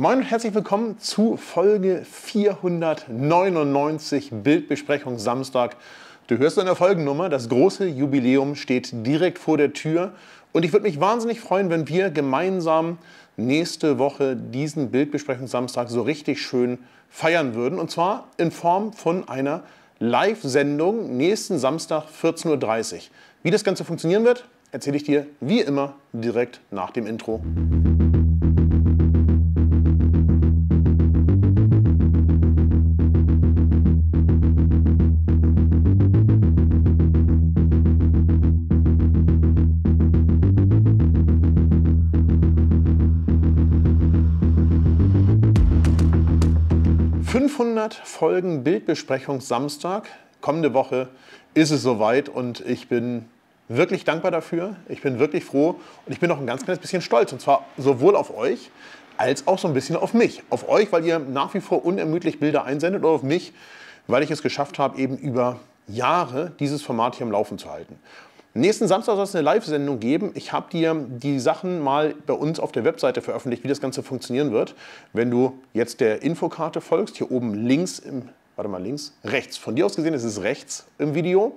Moin und herzlich willkommen zu Folge 499 Bildbesprechung Samstag. Du hörst in der Folgennummer, das große Jubiläum steht direkt vor der Tür und ich würde mich wahnsinnig freuen, wenn wir gemeinsam nächste Woche diesen Bildbesprechung Samstag so richtig schön feiern würden und zwar in Form von einer Live-Sendung nächsten Samstag 14.30 Uhr. Wie das Ganze funktionieren wird, erzähle ich dir wie immer direkt nach dem Intro. 100 Folgen Bildbesprechung Samstag. Kommende Woche ist es soweit und ich bin wirklich dankbar dafür. Ich bin wirklich froh und ich bin auch ein ganz kleines bisschen stolz. Und zwar sowohl auf euch als auch so ein bisschen auf mich. Auf euch, weil ihr nach wie vor unermüdlich Bilder einsendet oder auf mich, weil ich es geschafft habe, eben über Jahre dieses Format hier am Laufen zu halten. Nächsten Samstag soll es eine Live-Sendung geben. Ich habe dir die Sachen mal bei uns auf der Webseite veröffentlicht, wie das Ganze funktionieren wird. Wenn du jetzt der Infokarte folgst, hier oben links im, warte mal, links, rechts. Von dir aus gesehen ist es rechts im Video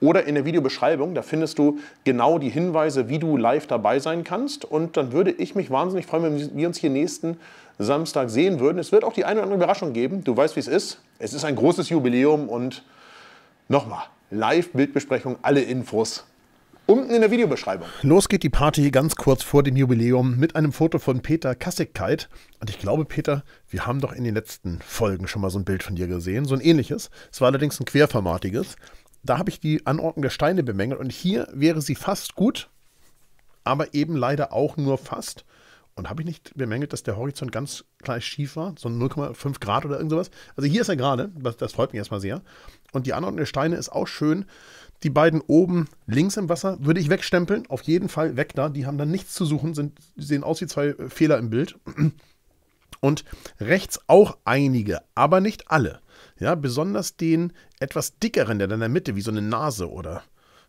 oder in der Videobeschreibung. Da findest du genau die Hinweise, wie du live dabei sein kannst. Und dann würde ich mich wahnsinnig freuen, wenn wir uns hier nächsten Samstag sehen würden. Es wird auch die eine oder andere Überraschung geben. Du weißt, wie es ist. Es ist ein großes Jubiläum und nochmal, Live-Bildbesprechung, alle Infos Unten in der Videobeschreibung. Los geht die Party ganz kurz vor dem Jubiläum mit einem Foto von Peter Kassigkeit. Und ich glaube, Peter, wir haben doch in den letzten Folgen schon mal so ein Bild von dir gesehen, so ein ähnliches. Es war allerdings ein querformatiges. Da habe ich die Anordnung der Steine bemängelt und hier wäre sie fast gut, aber eben leider auch nur fast. Und habe ich nicht bemängelt, dass der Horizont ganz gleich schief war, so 0,5 Grad oder irgend sowas. Also hier ist er gerade, das freut mich erstmal sehr. Und die Anordnung der Steine ist auch schön die beiden oben links im Wasser würde ich wegstempeln. Auf jeden Fall weg da. Die haben dann nichts zu suchen, sind, sehen aus wie zwei äh, Fehler im Bild. Und rechts auch einige, aber nicht alle. Ja, besonders den etwas dickeren, der dann in der Mitte wie so eine Nase oder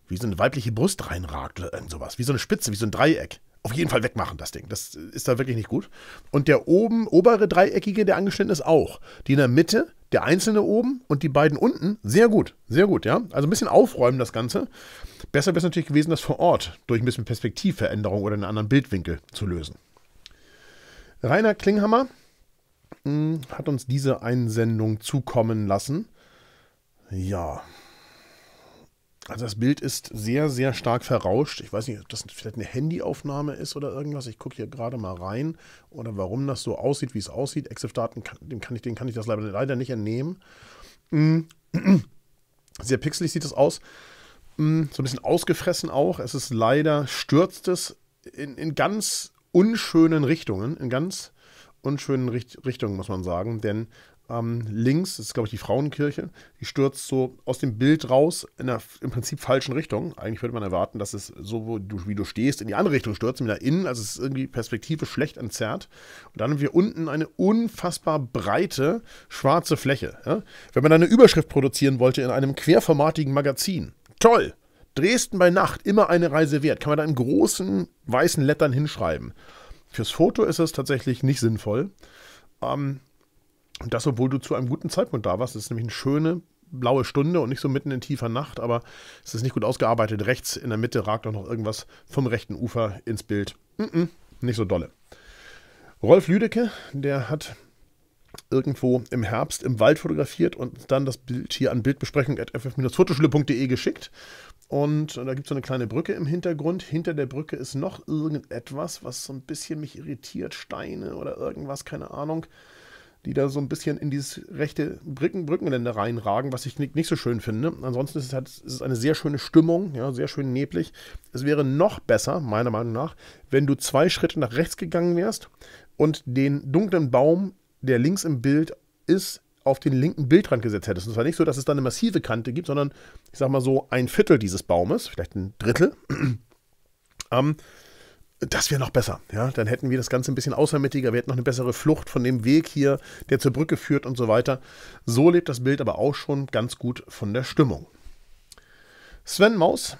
wie so eine weibliche Brust reinragt oder äh, irgend sowas. Wie so eine Spitze, wie so ein Dreieck. Auf jeden Fall wegmachen, das Ding. Das äh, ist da wirklich nicht gut. Und der oben, obere Dreieckige, der angeschnitten ist, auch. Die in der Mitte, der einzelne oben und die beiden unten, sehr gut, sehr gut, ja. Also ein bisschen aufräumen das Ganze. Besser wäre es natürlich gewesen, das vor Ort durch ein bisschen Perspektivveränderung oder einen anderen Bildwinkel zu lösen. Rainer Klinghammer mh, hm, hat uns diese Einsendung zukommen lassen. Ja, also das Bild ist sehr, sehr stark verrauscht. Ich weiß nicht, ob das vielleicht eine Handyaufnahme ist oder irgendwas. Ich gucke hier gerade mal rein oder warum das so aussieht, wie es aussieht. Exif-Daten, dem kann ich, den kann ich das leider nicht entnehmen. Mm. Sehr pixelig sieht es aus. Mm, so ein bisschen ausgefressen auch. Es ist leider, stürzt es in, in ganz unschönen Richtungen, in ganz unschönen Richtungen, muss man sagen. Denn ähm, links, das ist glaube ich die Frauenkirche, die stürzt so aus dem Bild raus in der im Prinzip falschen Richtung. Eigentlich würde man erwarten, dass es so, wo du, wie du stehst, in die andere Richtung stürzt, mit der innen. Also es ist irgendwie Perspektive schlecht entzerrt. Und dann haben wir unten eine unfassbar breite schwarze Fläche. Ja? Wenn man da eine Überschrift produzieren wollte in einem querformatigen Magazin, toll! Dresden bei Nacht, immer eine Reise wert. Kann man da in großen weißen Lettern hinschreiben. Fürs Foto ist es tatsächlich nicht sinnvoll. Ähm, und das, obwohl du zu einem guten Zeitpunkt da warst. Das ist nämlich eine schöne blaue Stunde und nicht so mitten in tiefer Nacht, aber es ist nicht gut ausgearbeitet. Rechts in der Mitte ragt auch noch irgendwas vom rechten Ufer ins Bild. Mm -mm, nicht so dolle. Rolf Lüdecke, der hat irgendwo im Herbst im Wald fotografiert und dann das Bild hier an Bildbesprechung fotoschulede geschickt. Und da gibt es so eine kleine Brücke im Hintergrund. Hinter der Brücke ist noch irgendetwas, was so ein bisschen mich irritiert. Steine oder irgendwas, keine Ahnung die da so ein bisschen in dieses rechte Brücken Brückenländer reinragen, was ich nicht, nicht, so schön finde. Ansonsten ist es, halt, ist es eine sehr schöne Stimmung, ja, sehr schön neblig. Es wäre noch besser, meiner Meinung nach, wenn du zwei Schritte nach rechts gegangen wärst und den dunklen Baum, der links im Bild ist, auf den linken Bildrand gesetzt hättest. Und zwar nicht so, dass es da eine massive Kante gibt, sondern ich sag mal so ein Viertel dieses Baumes, vielleicht ein Drittel. ähm, das wäre noch besser, ja. Dann hätten wir das Ganze ein bisschen außermittiger, wir hätten noch eine bessere Flucht von dem Weg hier, der zur Brücke führt und so weiter. So lebt das Bild aber auch schon ganz gut von der Stimmung. Sven Maus,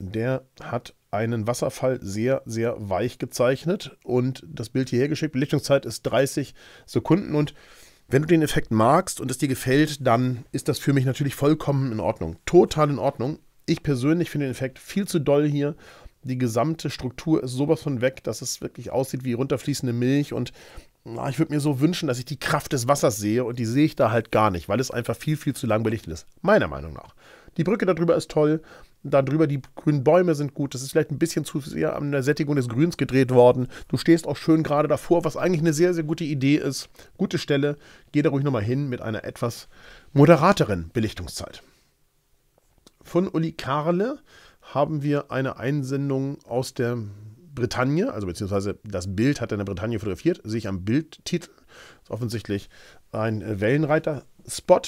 der hat einen Wasserfall sehr, sehr weich gezeichnet und das Bild hierher geschickt. Belichtungszeit ist 30 Sekunden und wenn du den Effekt magst und es dir gefällt, dann ist das für mich natürlich vollkommen in Ordnung. Total in Ordnung. Ich persönlich finde den Effekt viel zu doll hier die gesamte Struktur ist sowas von weg, dass es wirklich aussieht wie runterfließende Milch und na, ich würde mir so wünschen, dass ich die Kraft des Wassers sehe und die sehe ich da halt gar nicht, weil es einfach viel, viel zu lang belichtet ist. Meiner Meinung nach. Die Brücke darüber ist toll, darüber die grünen Bäume sind gut, das ist vielleicht ein bisschen zu sehr an der Sättigung des Grüns gedreht worden. Du stehst auch schön gerade davor, was eigentlich eine sehr, sehr gute Idee ist. Gute Stelle, geh da ruhig nochmal hin mit einer etwas moderateren Belichtungszeit. Von Uli Karle haben wir eine Einsendung aus der Bretagne, also beziehungsweise das Bild hat er in der Bretagne fotografiert, sehe ich am Bildtitel. Das ist offensichtlich ein Wellenreiter-Spot.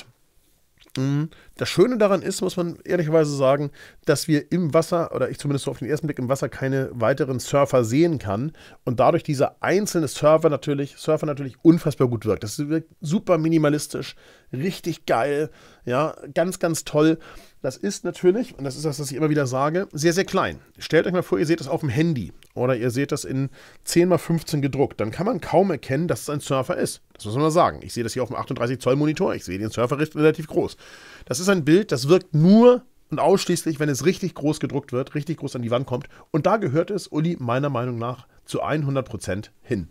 Mm, das Schöne daran ist, muss man ehrlicherweise sagen, dass wir im Wasser, oder ich zumindest so auf den ersten Blick im Wasser, keine weiteren Surfer sehen kann und dadurch dieser einzelne Surfer natürlich, Surfer natürlich unfassbar gut wirkt. Das wirkt super minimalistisch, richtig geil, ja, ganz, ganz toll. Das ist natürlich, und das ist das, was ich immer wieder sage, sehr, sehr klein. Stellt euch mal vor, ihr seht das auf dem Handy oder ihr seht das in 10x15 gedruckt. Dann kann man kaum erkennen, dass es ein Surfer ist. Das muss man mal sagen. Ich sehe das hier auf dem 38 Zoll Monitor. Ich sehe den Surfer relativ groß. Das ist ist ein Bild, das wirkt nur und ausschließlich, wenn es richtig groß gedruckt wird, richtig groß an die Wand kommt. Und da gehört es, Uli, meiner Meinung nach zu 100% hin.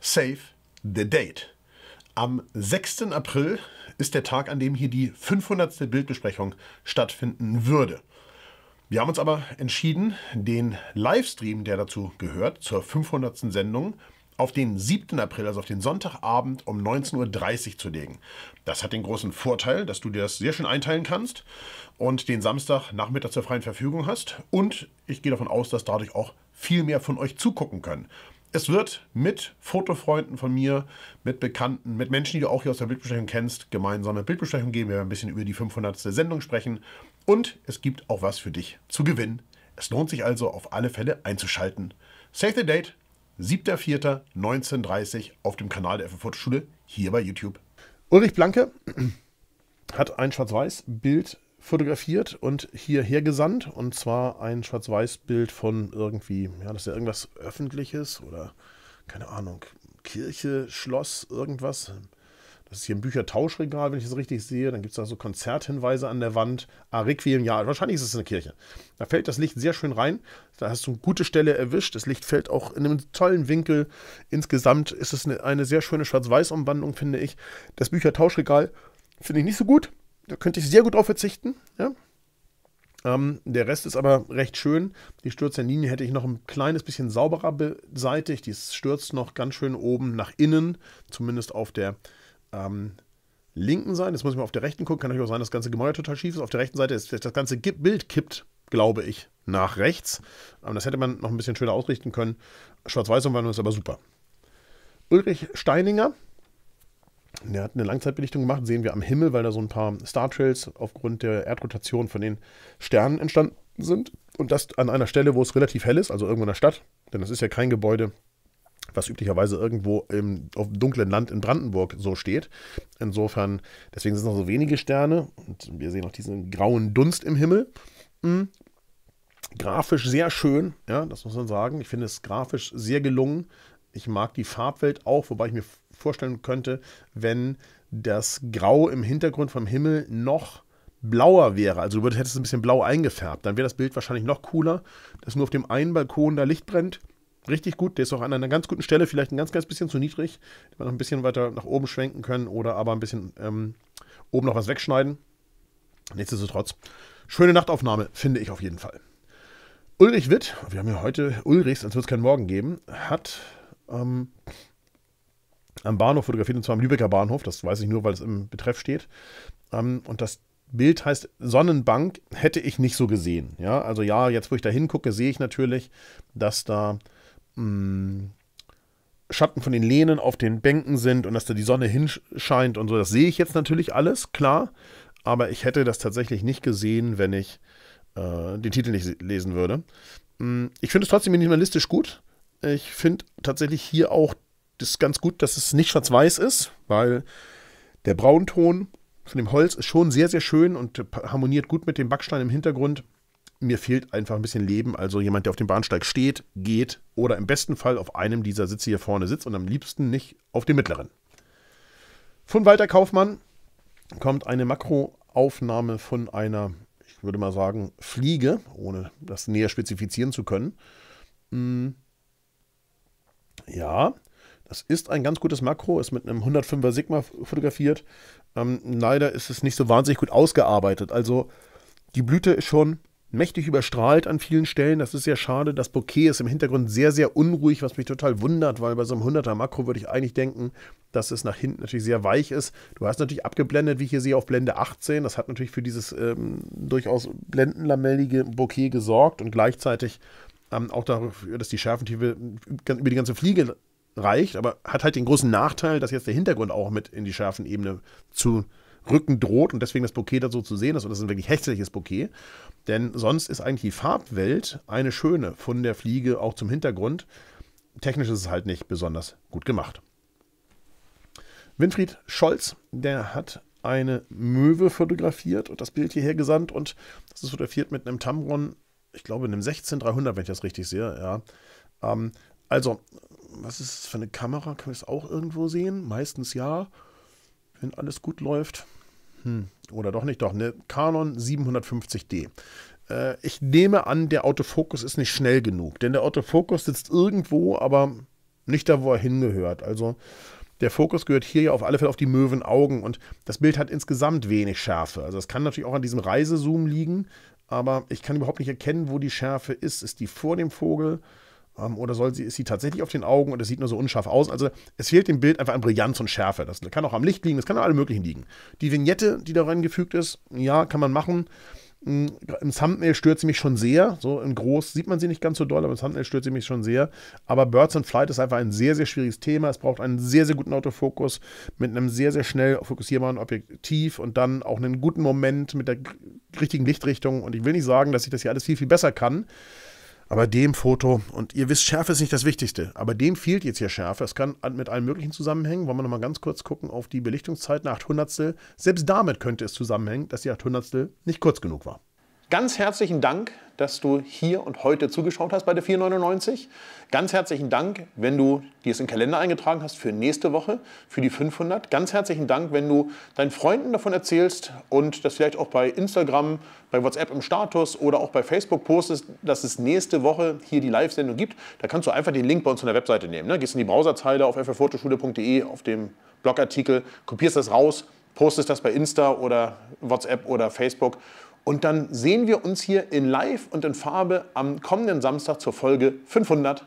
Save the date. Am 6. April ist der Tag, an dem hier die 500. Bildbesprechung stattfinden würde. Wir haben uns aber entschieden, den Livestream, der dazu gehört, zur 500. Sendung auf den 7. April, also auf den Sonntagabend um 19.30 Uhr zu legen. Das hat den großen Vorteil, dass du dir das sehr schön einteilen kannst und den Samstagnachmittag zur freien Verfügung hast. Und ich gehe davon aus, dass dadurch auch viel mehr von euch zugucken können. Es wird mit Fotofreunden von mir, mit Bekannten, mit Menschen, die du auch hier aus der Bildbesprechung kennst, gemeinsame Bildbesprechung geben. Wir werden ein bisschen über die 500. Sendung sprechen. Und es gibt auch was für dich zu gewinnen. Es lohnt sich also auf alle Fälle einzuschalten. Save the date, 7.4.1930 auf dem Kanal der FF-Fotoschule hier bei YouTube. Ulrich Blanke hat ein Schwarz-Weiß-Bild fotografiert und hierher gesandt. Und zwar ein Schwarz-Weiß-Bild von irgendwie, ja, das ist ja irgendwas Öffentliches oder keine Ahnung, Kirche, Schloss, irgendwas. Das ist hier ein Büchertauschregal, wenn ich es richtig sehe. Dann gibt es da so Konzerthinweise an der Wand. Ah, Requiem, ja, wahrscheinlich ist es eine Kirche. Da fällt das Licht sehr schön rein. Da hast du eine gute Stelle erwischt. Das Licht fällt auch in einem tollen Winkel. Insgesamt ist es eine, eine sehr schöne Schwarz-Weiß-Umwandlung, finde ich. Das Büchertauschregal finde ich nicht so gut. Da könnte ich sehr gut drauf verzichten. Ja? Ähm, der Rest ist aber recht schön. Die Stürzlinie hätte ich noch ein kleines bisschen sauberer beseitigt. Die stürzt noch ganz schön oben nach innen, zumindest auf der ähm, linken sein. jetzt muss ich mal auf der rechten gucken, kann natürlich auch sein, dass das ganze Gemäuer total schief ist. Auf der rechten Seite ist das ganze Bild kippt, glaube ich, nach rechts. Ähm, das hätte man noch ein bisschen schöner ausrichten können. Schwarz-Weiß-Umwandlung ist aber super. Ulrich Steininger, der hat eine Langzeitbelichtung gemacht, sehen wir am Himmel, weil da so ein paar Star Trails aufgrund der Erdrotation von den Sternen entstanden sind. Und das an einer Stelle, wo es relativ hell ist, also irgendwo in der Stadt, denn das ist ja kein Gebäude, was üblicherweise irgendwo im auf dunklen Land in Brandenburg so steht. Insofern, deswegen sind es noch so wenige Sterne und wir sehen auch diesen grauen Dunst im Himmel. Mhm. Grafisch sehr schön, ja, das muss man sagen. Ich finde es grafisch sehr gelungen. Ich mag die Farbwelt auch, wobei ich mir vorstellen könnte, wenn das Grau im Hintergrund vom Himmel noch blauer wäre, also du hättest es ein bisschen blau eingefärbt, dann wäre das Bild wahrscheinlich noch cooler, dass nur auf dem einen Balkon da Licht brennt richtig gut. Der ist auch an einer ganz guten Stelle, vielleicht ein ganz ganz bisschen zu niedrig. Den wir noch ein bisschen weiter nach oben schwenken können oder aber ein bisschen ähm, oben noch was wegschneiden. Nichtsdestotrotz, schöne Nachtaufnahme, finde ich auf jeden Fall. Ulrich Witt, wir haben ja heute Ulrichs, als würde es keinen Morgen geben, hat ähm, am Bahnhof fotografiert, und zwar am Lübecker Bahnhof. Das weiß ich nur, weil es im Betreff steht. Ähm, und das Bild heißt Sonnenbank, hätte ich nicht so gesehen. Ja, also ja, jetzt wo ich da hingucke, sehe ich natürlich, dass da Mm, Schatten von den Lehnen auf den Bänken sind und dass da die Sonne hinscheint und so. Das sehe ich jetzt natürlich alles, klar. Aber ich hätte das tatsächlich nicht gesehen, wenn ich äh, den Titel nicht lesen würde. Mm, ich finde es trotzdem minimalistisch gut. Ich finde tatsächlich hier auch das ganz gut, dass es nicht schwarz-weiß ist, weil der Braunton von dem Holz ist schon sehr, sehr schön und harmoniert gut mit dem Backstein im Hintergrund mir fehlt einfach ein bisschen Leben. Also jemand, der auf dem Bahnsteig steht, geht oder im besten Fall auf einem dieser Sitze hier vorne sitzt und am liebsten nicht auf dem mittleren. Von Walter Kaufmann kommt eine Makroaufnahme von einer, ich würde mal sagen, Fliege, ohne das näher spezifizieren zu können. Hm. Ja, das ist ein ganz gutes Makro, ist mit einem 105er Sigma fotografiert. Ähm, leider ist es nicht so wahnsinnig gut ausgearbeitet. Also die Blüte ist schon mächtig überstrahlt an vielen Stellen. Das ist sehr schade. Das Bouquet ist im Hintergrund sehr, sehr unruhig, was mich total wundert, weil bei so einem 100er Makro würde ich eigentlich denken, dass es nach hinten natürlich sehr weich ist. Du hast natürlich abgeblendet, wie ich hier sehe, auf Blende 18. Das hat natürlich für dieses ähm, durchaus blendenlamellige Bouquet gesorgt und gleichzeitig ähm, auch dafür, dass die Schärfentiefe über die ganze Fliege reicht, aber hat halt den großen Nachteil, dass jetzt der Hintergrund auch mit in die Schärfenebene zu Rücken droht und deswegen das Bouquet da so zu sehen ist. Und das ist ein wirklich hässliches Bouquet. Denn sonst ist eigentlich die Farbwelt eine schöne, von der Fliege auch zum Hintergrund. Technisch ist es halt nicht besonders gut gemacht. Winfried Scholz, der hat eine Möwe fotografiert und das Bild hierher gesandt. Und das ist fotografiert mit einem Tamron, ich glaube, einem 16300, wenn ich das richtig sehe. Ja. Ähm, also, was ist das für eine Kamera? Kann ich es auch irgendwo sehen? Meistens ja wenn alles gut läuft. Hm, oder doch nicht, doch, eine Canon 750D. Äh, ich nehme an, der Autofokus ist nicht schnell genug, denn der Autofokus sitzt irgendwo, aber nicht da, wo er hingehört. Also der Fokus gehört hier ja auf alle Fälle auf die Möwenaugen und das Bild hat insgesamt wenig Schärfe. Also das kann natürlich auch an diesem Reisezoom liegen, aber ich kann überhaupt nicht erkennen, wo die Schärfe ist. Ist die vor dem Vogel? Ähm, oder soll sie, ist sie tatsächlich auf den Augen und es sieht nur so unscharf aus? Also es fehlt dem Bild einfach an Brillanz und Schärfe. Das kann auch am Licht liegen, das kann an allem möglichen liegen. Die Vignette, die da reingefügt ist, ja, kann man machen. Hm, Im Thumbnail stört sie mich schon sehr. So in groß sieht man sie nicht ganz so doll, aber im Thumbnail stört sie mich schon sehr. Aber Birds and Flight ist einfach ein sehr, sehr schwieriges Thema. Es braucht einen sehr, sehr guten Autofokus mit einem sehr, sehr schnell fokussierbaren Objektiv und dann auch einen guten Moment mit der richtigen Lichtrichtung. Und ich will nicht sagen, dass ich das hier alles viel, viel besser kann. Aber dem Foto, und ihr wisst, Schärfe ist nicht das Wichtigste, aber dem fehlt jetzt hier Schärfe. Es kann mit allem Möglichen zusammenhängen. Wollen wir nochmal ganz kurz gucken auf die Belichtungszeit, eine 800. Selbst damit könnte es zusammenhängen, dass die 800. nicht kurz genug war. Ganz herzlichen Dank, dass du hier und heute zugeschaut hast bei der 499. Ganz herzlichen Dank, wenn du dir es in den Kalender eingetragen hast für nächste Woche, für die 500. Ganz herzlichen Dank, wenn du deinen Freunden davon erzählst und das vielleicht auch bei Instagram, bei WhatsApp im Status oder auch bei Facebook postest, dass es nächste Woche hier die Live-Sendung gibt. Da kannst du einfach den Link bei uns von der Webseite nehmen. Ne? Gehst in die Browserzeile auf ffotoschule.de auf dem Blogartikel, kopierst das raus, postest das bei Insta oder WhatsApp oder Facebook und dann sehen wir uns hier in Live und in Farbe am kommenden Samstag zur Folge 500.